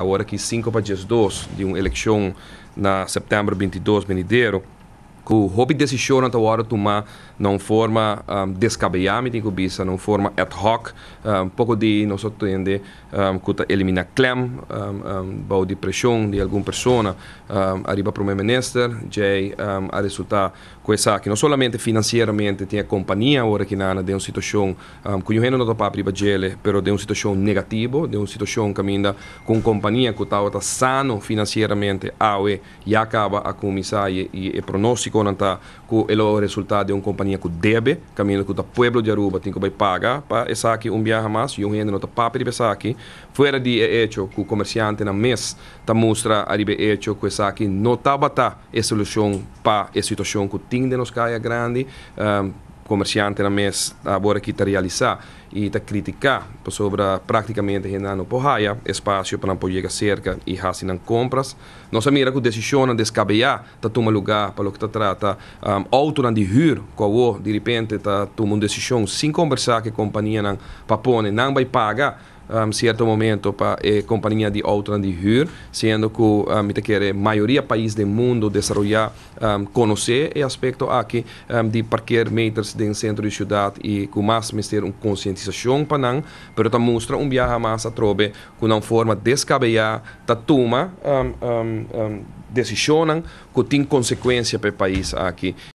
agora que cinco dias dois de uma eleição na setembro 22 venidero, o hobby desse show na hora tomar não forma um, ah, descabellada em Cubiça, não forma ad hoc, ah, um pouco de nós tende um, ah, que elimina clem, um, um, de pressão de alguma pessoa um, arriba para o ministro, jay um, a resultar coisa que não somente financeiramente tem a companhia agora que nada de uma situação um, que não estou para arriba dele, pero de uma situação negativa, de uma situação que ainda com companhia que está sano financeiramente, a e acaba a comissar e, e, e pronóstico México não está com o resultado de uma companhia com deve, caminho com o Pueblo de Aruba tem que vai pagar para essa aqui um viagem mais e um ainda não está papo de essa aqui. Fora de hecho com o comerciante na mês está mostra a de hecho com essa aqui não está batá a solução para a situação que tem de nos caia grande. Um, comerciante na a agora que está realizar e está criticar sobre praticamente ainda não porraia espaço para não poder cerca e assim não compras nossa mira que decisão descabear está tomando lugar para o que está trata um, auto não de hur o de repente está tomando decisão sem conversar que a companhia não papone não vai pagar um, certo momento para eh, é companhia de outra de huur, sendo que um, quer a é maioria país do mundo desenvolver, um, conhecer e aspecto aqui um, de parquear metros do centro de cidade e com mais ter um conscientização para não, mas também tá mostra um viagem mais a trobe com uma forma descabelhada da turma, tá um, um, um, que tem consequência para o país aqui.